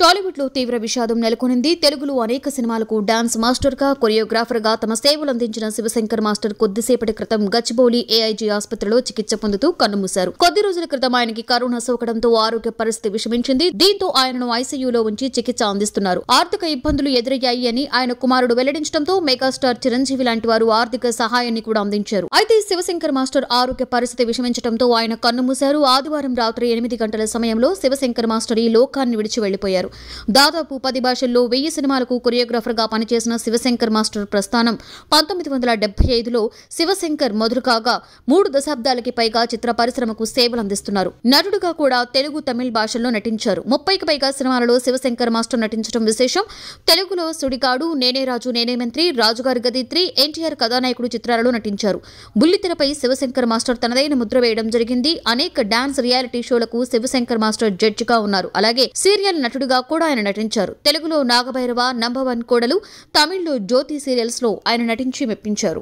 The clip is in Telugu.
టాలీవుడ్ లో తీవ్ర విషాదం నెలకొనింది తెలుగులో అనేక సినిమాలకు డాన్స్ మాస్టర్ గా కొరియోగ్రాఫర్ గా తమ సేవలు అందించిన శివశంకర్ మాస్టర్ కొద్దిసేపటి క్రితం గచ్చిబౌలి ఏఐజీ ఆసుపత్రిలో చికిత్స పొందుతూ కన్నుమూశారు కొద్ది రోజుల క్రితం ఆయనకి కరోనా సోకడంతో ఆరోగ్య పరిస్థితి విషమించింది దీంతో ఆయనను ఐసీయూలో ఉంచి చికిత్స అందిస్తున్నారు ఆర్థిక ఇబ్బందులు ఎదురయ్యాయి అని ఆయన కుమారుడు వెల్లడించడంతో మెగాస్టార్ చిరంజీవి లాంటి వారు ఆర్థిక సహాయాన్ని కూడా అందించారు అయితే శివశంకర్ మాస్టర్ ఆరోగ్య పరిస్థితి విషమించడంతో ఆయన కన్నుమూశారు ఆదివారం రాత్రి ఎనిమిది గంటల సమయంలో శివశంకర్ మాస్టర్ ఈ లోకాన్ని విడిచి వెళ్లిపోయారు దాదాపు పది భాషల్లో వెయ్యి సినిమాలకు కొరియోగ్రాఫర్గా పనిచేసిన శివశంకర్ మాస్టర్ ప్రస్థానం పంతొమ్మిది వందల డెబ్బై ఐదులో శివశంకర్ మధురకాగా మూడు దశాబ్దాలకి పైగా చిత్ర పరిశ్రమకు సేవలు అందిస్తున్నారు నటుడుగా కూడా తెలుగు తమిళ భాషల్లో నటించారు ముప్పైకి పైగా సినిమాలలో శివశంకర్ మాస్టర్ నటించడం విశేషం తెలుగులో సుడిగాడు నేనే రాజు నేనే మంత్రి రాజుగారి గది త్రీ ఎన్టీఆర్ కథానాయకుడు చిత్రాలలో నటించారు బుల్లితెరపై శివశంకర్ మాస్టర్ తనదైన ముద్ర వేయడం జరిగింది అనేక డాన్స్ రియాలిటీ షోలకు శివశంకర్ మాస్టర్ జడ్జిగా ఉన్నారు అలాగే సీరియల్ నటుడుగా కూడా ఆయన నటించారు తెలుగులో నాగభైరవ నంబర్ వన్ కోడలు తమిళ్లో జ్యోతి సీరియల్స్లో ఆయన నటించి మెప్పించారు